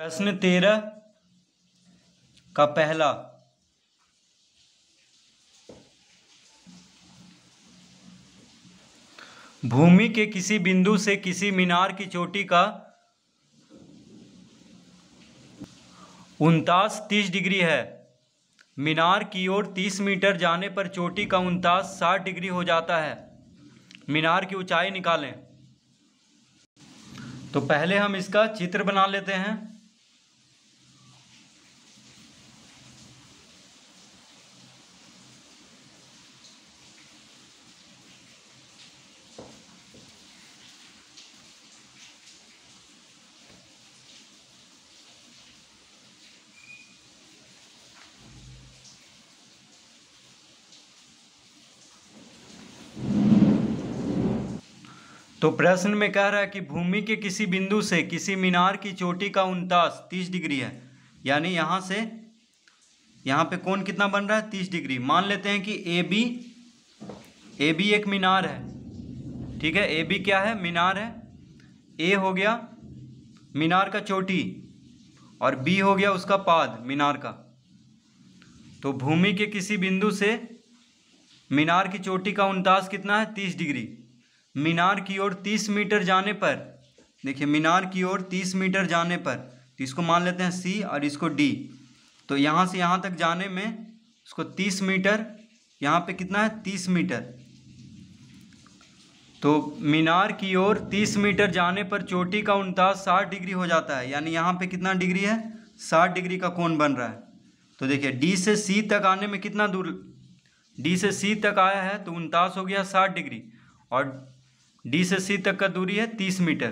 प्रश्न तेरह का पहला भूमि के किसी बिंदु से किसी मीनार की चोटी का उनतास तीस डिग्री है मीनार की ओर तीस मीटर जाने पर चोटी का उनतास साठ डिग्री हो जाता है मीनार की ऊंचाई निकालें तो पहले हम इसका चित्र बना लेते हैं तो प्रश्न में कह रहा है कि भूमि के किसी बिंदु से किसी मीनार की चोटी का उनतास तीस डिग्री है यानी यहाँ से यहाँ पे कौन कितना बन रहा है तीस डिग्री मान लेते हैं कि ए बी ए बी एक मीनार है ठीक है ए बी क्या है मीनार है ए हो गया मीनार का चोटी और बी हो गया उसका पाद मीनार का तो भूमि के किसी बिंदु से मीनार की चोटी का उनतास कितना है तीस डिग्री मीनार की ओर तीस मीटर जाने पर देखिए मीनार की ओर तीस मीटर जाने पर तो इसको मान लेते हैं सी और इसको डी तो यहाँ से यहाँ तक जाने में इसको तीस मीटर यहाँ पे कितना है तीस मीटर तो मीनार की ओर तीस मीटर जाने पर चोटी का उनताज साठ डिग्री हो जाता है यानी यहाँ पे कितना डिग्री है साठ डिग्री का कोण बन रहा है तो देखिए डी से सी तक आने में कितना दूर डी से सी तक आया है तो उनतास हो गया साठ डिग्री और डी से सी तक का दूरी है तीस मीटर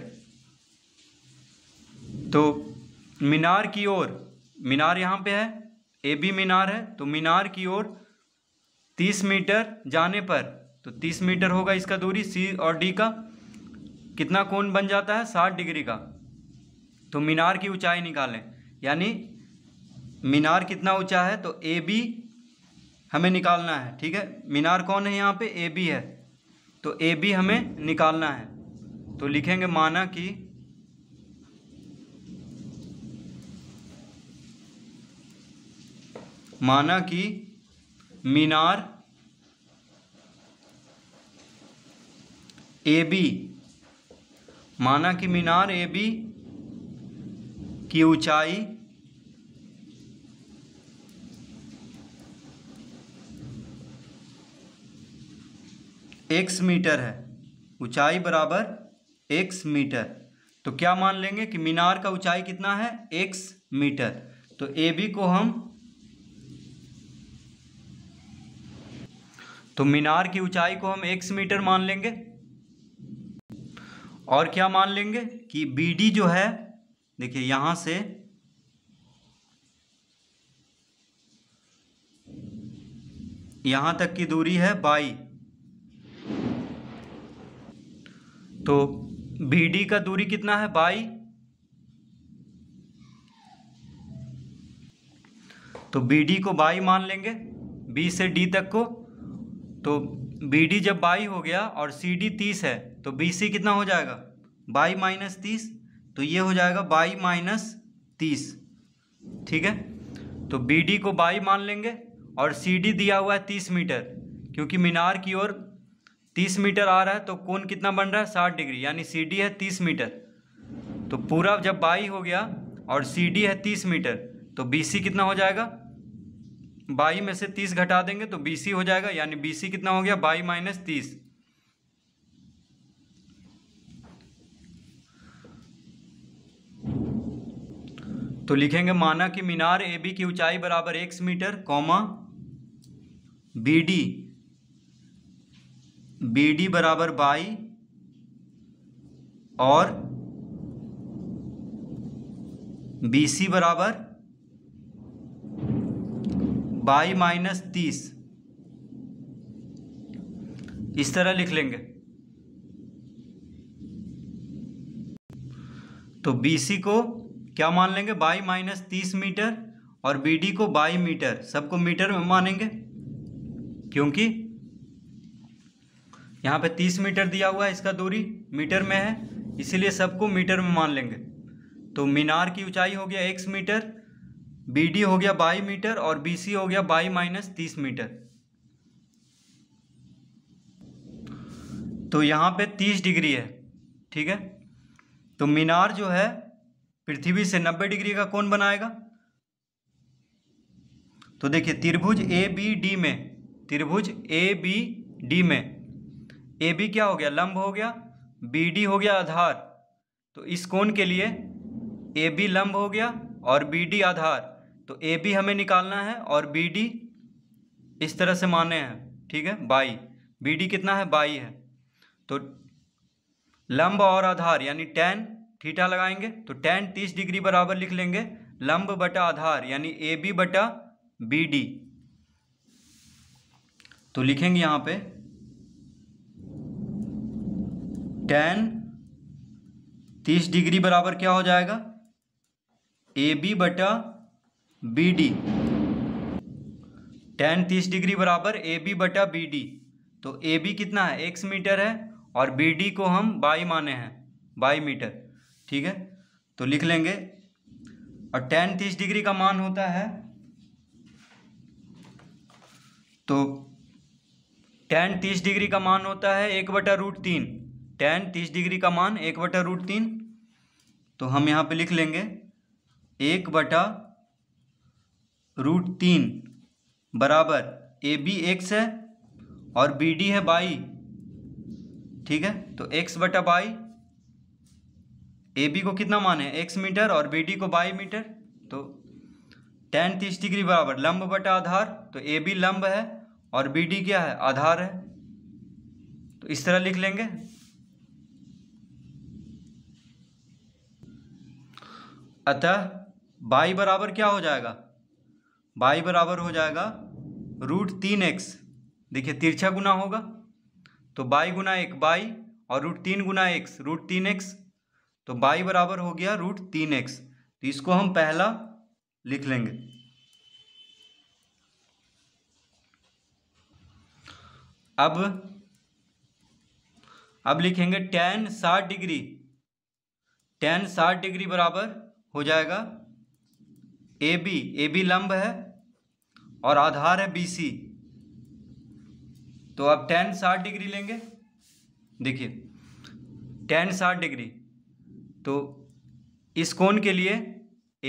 तो मीनार की ओर मीनार यहाँ पे है ए बी मीनार है तो मीनार की ओर तीस मीटर जाने पर तो तीस मीटर होगा इसका दूरी सी और डी का कितना कोण बन जाता है साठ डिग्री का तो मीनार की ऊंचाई निकालें यानी मीनार कितना ऊंचा है तो ए बी हमें निकालना है ठीक है मीनार कौन है यहाँ पे ए बी है तो ए बी हमें निकालना है तो लिखेंगे माना कि माना कि मीनार ए बी माना कि मीनार ए बी की ऊंचाई एक्स मीटर है ऊंचाई बराबर एक्स मीटर तो क्या मान लेंगे कि मीनार का ऊंचाई कितना है एक्स मीटर तो ए बी को हम तो मीनार की ऊंचाई को हम एक्स मीटर मान लेंगे और क्या मान लेंगे कि बी डी जो है देखिए यहां से यहां तक की दूरी है बाई तो बी डी का दूरी कितना है बाई तो बी डी को बाई मान लेंगे बी से डी तक को तो बी डी जब बाई हो गया और सी डी तीस है तो बी सी कितना हो जाएगा बाई माइनस तीस तो ये हो जाएगा बाई माइनस तीस ठीक है तो बी डी को बाई मान लेंगे और सी डी दिया हुआ है तीस मीटर क्योंकि मीनार की ओर तीस मीटर आ रहा है तो कोण कितना बन रहा है साठ डिग्री यानी सी डी है तीस मीटर तो पूरा जब बाई हो गया और सी डी है तीस मीटर तो बी कितना हो जाएगा बाई में से तीस घटा देंगे तो बी हो जाएगा यानी बी कितना हो गया बाई माइनस तीस तो लिखेंगे माना कि मीनार ए बी की ऊंचाई बराबर x metre comma B D B D बराबर बाई और बी सी बराबर बाई माइनस तीस इस तरह लिख लेंगे तो बी सी को क्या मान लेंगे बाई माइनस तीस मीटर और बी डी को बाई मीटर सबको मीटर में मानेंगे क्योंकि यहाँ पे तीस मीटर दिया हुआ है इसका दूरी मीटर में है इसीलिए सबको मीटर में मान लेंगे तो मीनार की ऊंचाई हो गया एक्स मीटर बी डी हो गया बाई मीटर और बी सी हो गया बाई माइनस तीस मीटर तो यहाँ पे तीस डिग्री है ठीक है तो मीनार जो है पृथ्वी से नब्बे डिग्री का कौन बनाएगा तो देखिए त्रिभुज ए बी डी में त्रिभुज ए बी डी में ए बी क्या हो गया लंब हो गया बी डी हो गया आधार तो इस कोण के लिए ए बी लंब हो गया और बी डी आधार तो ए बी हमें निकालना है और बी डी इस तरह से माने हैं ठीक है बाई बी डी कितना है बाई है तो लंब और आधार यानी टेन थीटा लगाएंगे तो टेन तीस डिग्री बराबर लिख लेंगे लंब बटा आधार यानी ए बी बटा बी डी तो लिखेंगे यहाँ पे टेन तीस डिग्री बराबर क्या हो जाएगा ए बी बटा बी डी टेन तीस डिग्री बराबर ए बी बटा बी डी तो ए बी कितना है एक्स मीटर है और बी डी को हम बाई माने हैं बाई मीटर ठीक है तो लिख लेंगे और टेन तीस डिग्री का मान होता है तो टेन तीस डिग्री का मान होता है एक बटा रूट तीन टेन तीस डिग्री का मान एक बटा रूट तीन तो हम यहाँ पे लिख लेंगे एक बटा रूट तीन बराबर ए बी एक्स है और बी डी है बाई ठीक है तो एक्स बटा बाई ए बी को कितना मान है एक्स मीटर और बी डी को बाई मीटर तो टेन तीस डिग्री बराबर लंब बटा आधार तो ए बी लंब है और बी डी क्या है आधार है तो इस तरह लिख लेंगे अतः बाई बराबर क्या हो जाएगा बाई बराबर हो जाएगा रूट तीन एक्स देखिए तिरछा गुना होगा तो बाई गुना एक बाई और रूट तीन गुना एक्स रूट तीन एक्स तो बाई बराबर हो गया रूट तीन एक्स तो इसको हम पहला लिख लेंगे अब अब लिखेंगे टेन साठ डिग्री टेन साठ डिग्री बराबर हो जाएगा ए बी ए बी लंब है और आधार है बी सी तो आप टेन साठ डिग्री लेंगे देखिए टेन साठ डिग्री तो इस कोण के लिए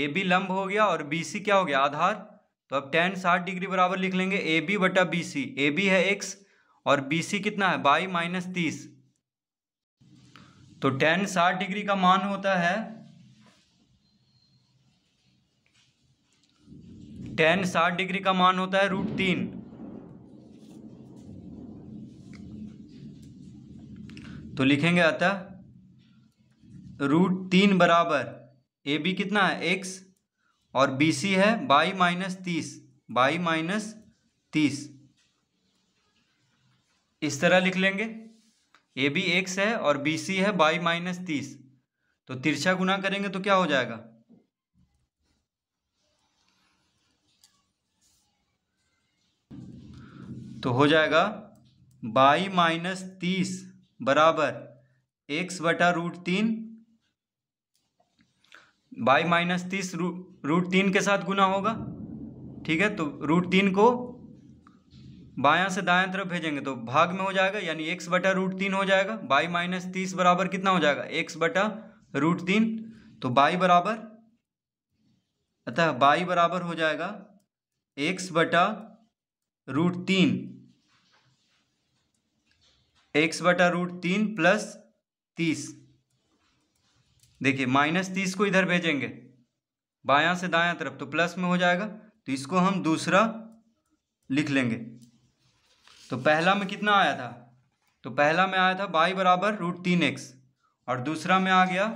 ए बी लंब हो गया और बी सी क्या हो गया आधार तो अब टेन साठ डिग्री बराबर लिख लेंगे ए बी बटा बी सी ए बी है एक्स और बी सी कितना है बाई माइनस तीस तो टेन साठ डिग्री का मान होता है टेन साठ डिग्री का मान होता है रूट तीन तो लिखेंगे अतः रूट तीन बराबर ए बी कितना है एक्स और बी सी है बाई माइनस तीस बाई माइनस तीस इस तरह लिख लेंगे ए बी एक्स है और बी सी है बाई माइनस तीस तो तिरछा गुना करेंगे तो क्या हो जाएगा तो हो जाएगा बाई माइनस तीस बराबर एक्स बटा रूट तीन बाई माइनस तीस रू, रूट तीन के साथ गुना होगा ठीक है तो रूट तीन को बायां से दायां तरफ भेजेंगे तो भाग में हो जाएगा यानी एक्स बटा रूट तीन हो जाएगा बाई माइनस तीस बराबर कितना हो जाएगा एक्स बटा रूट तीन तो बाई बराबर अतः बाई बराबर हो जाएगा एक्स बटा रूट तीन एक्स बटा रूट तीन प्लस तीस देखिए माइनस तीस को इधर भेजेंगे बायां से दायां तरफ तो प्लस में हो जाएगा तो इसको हम दूसरा लिख लेंगे तो पहला में कितना आया था तो पहला में आया था बाई बराबर रूट तीन एक्स और दूसरा में आ गया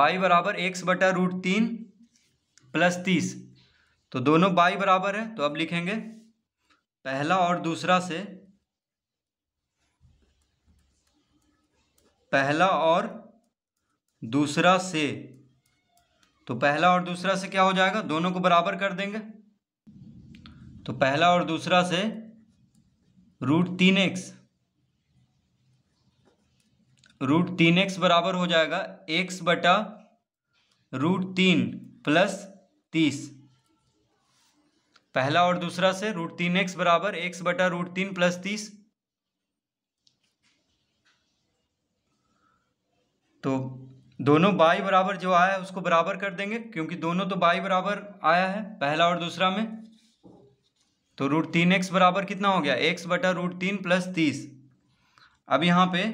बाई बराबर एक्स बटा रूट तीन प्लस तीस तो दोनों बाई बराबर है तो अब लिखेंगे पहला और दूसरा से पहला और दूसरा से तो पहला और दूसरा से क्या हो जाएगा दोनों को बराबर कर देंगे तो पहला और दूसरा से रूट तीन एक्स रूट तीन एक्स बराबर हो जाएगा एक्स बटा रूट तीन प्लस तीस पहला और दूसरा से रूट तीन एक्स बराबर एक्स बटा रूट तीन प्लस तीस तो दोनों बाई बराबर जो आया है उसको बराबर कर देंगे क्योंकि दोनों तो बाई बराबर आया है पहला और दूसरा में तो रूट तीन एक्स बराबर कितना हो गया एक्स बटा रूट तीन प्लस तीस अब यहां पे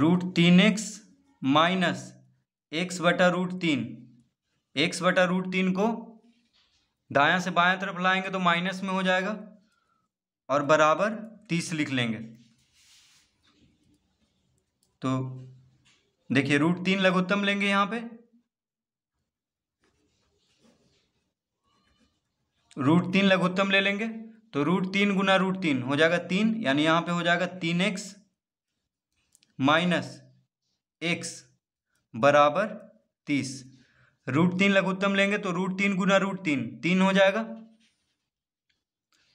रूट तीन एक्स माइनस एक्स बटा रूट तीन एक्स बटा रूट तीन को दाया से बायां तरफ लाएंगे तो माइनस में हो जाएगा और बराबर तीस लिख लेंगे तो देखिए रूट तीन लघुत्तम लेंगे यहां पे रूट तीन लघुत्तम ले लेंगे तो रूट तीन गुना रूट तीन हो जाएगा तीन यानी यहां पे हो जाएगा तीन एक्स माइनस एक्स बराबर तीस रूट तीन लघुत्तम लेंगे तो रूट तीन गुना रूट तीन तीन हो जाएगा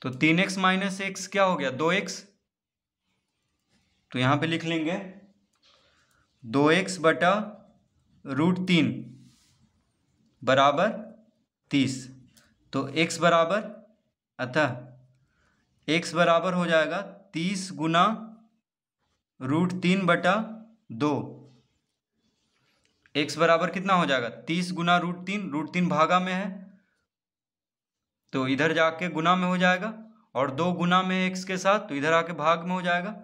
तो तीन एक्स माइनस एक्स क्या हो गया दो एक्स तो यहां पे लिख लेंगे दो एक्स बटा रूट तीन बराबर तीस तो एक्स बराबर अतः एक्स बराबर हो जाएगा तीस गुना रूट तीन बटा दो एक्स बराबर कितना हो जाएगा तीस गुना रूट तीन रूट तीन भागा में है तो इधर जाके गुना में हो जाएगा और दो गुना में एक्स के साथ तो इधर आके भाग में हो जाएगा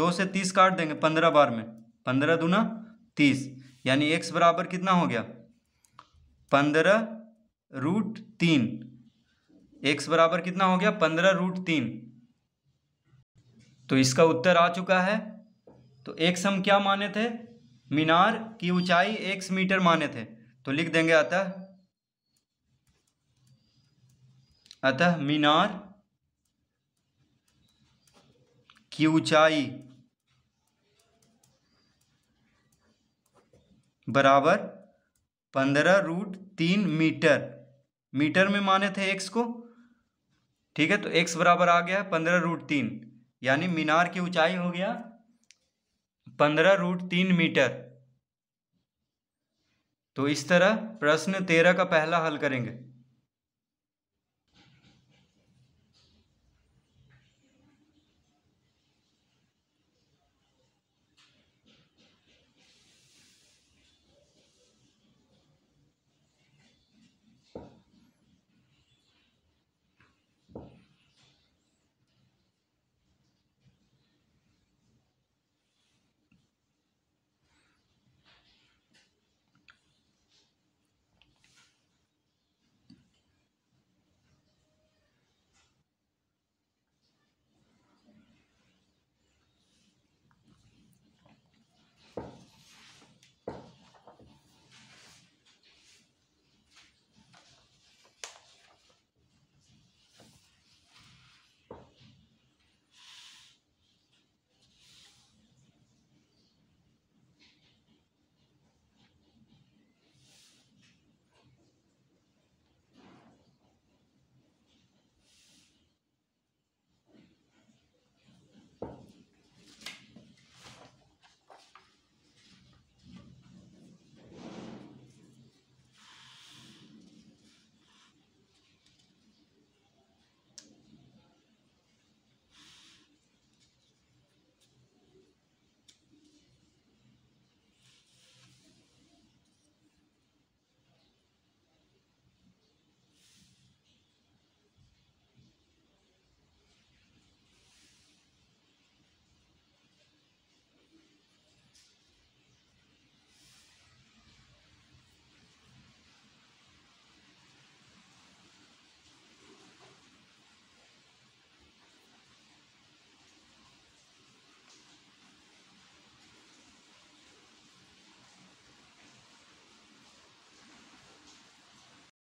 दो से तीस काट देंगे पंद्रह बार में पंद्रह दुना तीस यानी एक्स बराबर कितना हो गया पंद्रह रूट तीन एक्स बराबर कितना हो गया पंद्रह रूट तीन तो इसका उत्तर आ चुका है तो एक्स हम क्या माने थे मीनार की ऊंचाई एक मीटर माने थे तो लिख देंगे अतः अतः मीनार की ऊंचाई बराबर पंद्रह रूट तीन मीटर मीटर में माने थे एक्स को ठीक है तो एक्स बराबर आ गया पंद्रह रूट तीन यानी मीनार की ऊंचाई हो गया पंद्रह रूट तीन मीटर तो इस तरह प्रश्न तेरह का पहला हल करेंगे